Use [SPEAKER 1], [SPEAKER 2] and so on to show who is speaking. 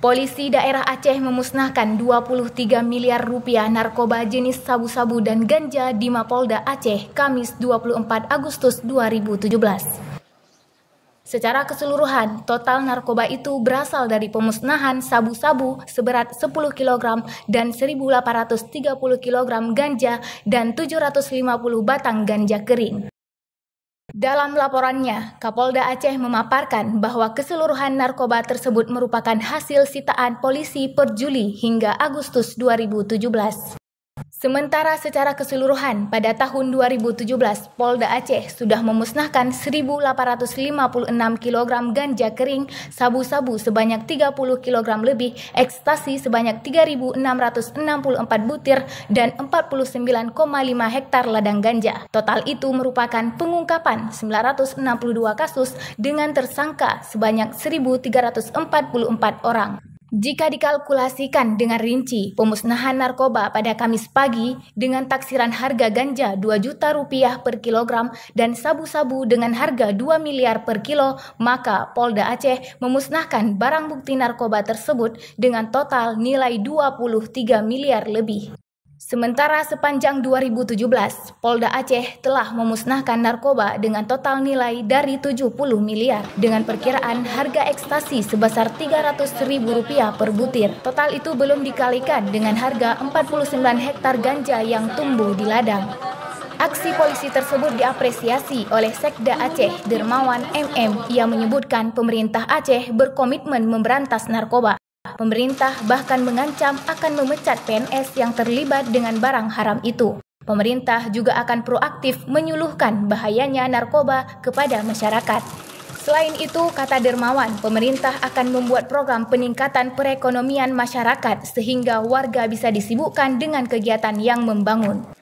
[SPEAKER 1] Polisi daerah Aceh memusnahkan 23 miliar rupiah narkoba jenis sabu-sabu dan ganja di Mapolda Aceh Kamis 24 Agustus 2017. Secara keseluruhan, total narkoba itu berasal dari pemusnahan sabu-sabu seberat 10 kg dan 1.830 kg ganja dan 750 batang ganja kering. Dalam laporannya, Kapolda Aceh memaparkan bahwa keseluruhan narkoba tersebut merupakan hasil sitaan polisi per Juli hingga Agustus 2017. Sementara secara keseluruhan pada tahun 2017 Polda Aceh sudah memusnahkan 1.856 kg ganja kering, sabu-sabu sebanyak 30 kg lebih, ekstasi sebanyak 3.664 butir dan 49,5 hektar ladang ganja. Total itu merupakan pengungkapan 962 kasus dengan tersangka sebanyak 1.344 orang. Jika dikalkulasikan dengan rinci, pemusnahan narkoba pada Kamis pagi dengan taksiran harga ganja 2 juta rupiah per kilogram dan sabu-sabu dengan harga 2 miliar per kilo, maka Polda Aceh memusnahkan barang bukti narkoba tersebut dengan total nilai 23 miliar lebih. Sementara sepanjang 2017, Polda Aceh telah memusnahkan narkoba dengan total nilai dari 70 miliar dengan perkiraan harga ekstasi sebesar 300 ribu rupiah per butir. Total itu belum dikalikan dengan harga 49 hektar ganja yang tumbuh di ladang. Aksi polisi tersebut diapresiasi oleh Sekda Aceh Dermawan MM yang menyebutkan pemerintah Aceh berkomitmen memberantas narkoba. Pemerintah bahkan mengancam akan memecat PNS yang terlibat dengan barang haram itu. Pemerintah juga akan proaktif menyuluhkan bahayanya narkoba kepada masyarakat. Selain itu, kata Dermawan, pemerintah akan membuat program peningkatan perekonomian masyarakat sehingga warga bisa disibukkan dengan kegiatan yang membangun.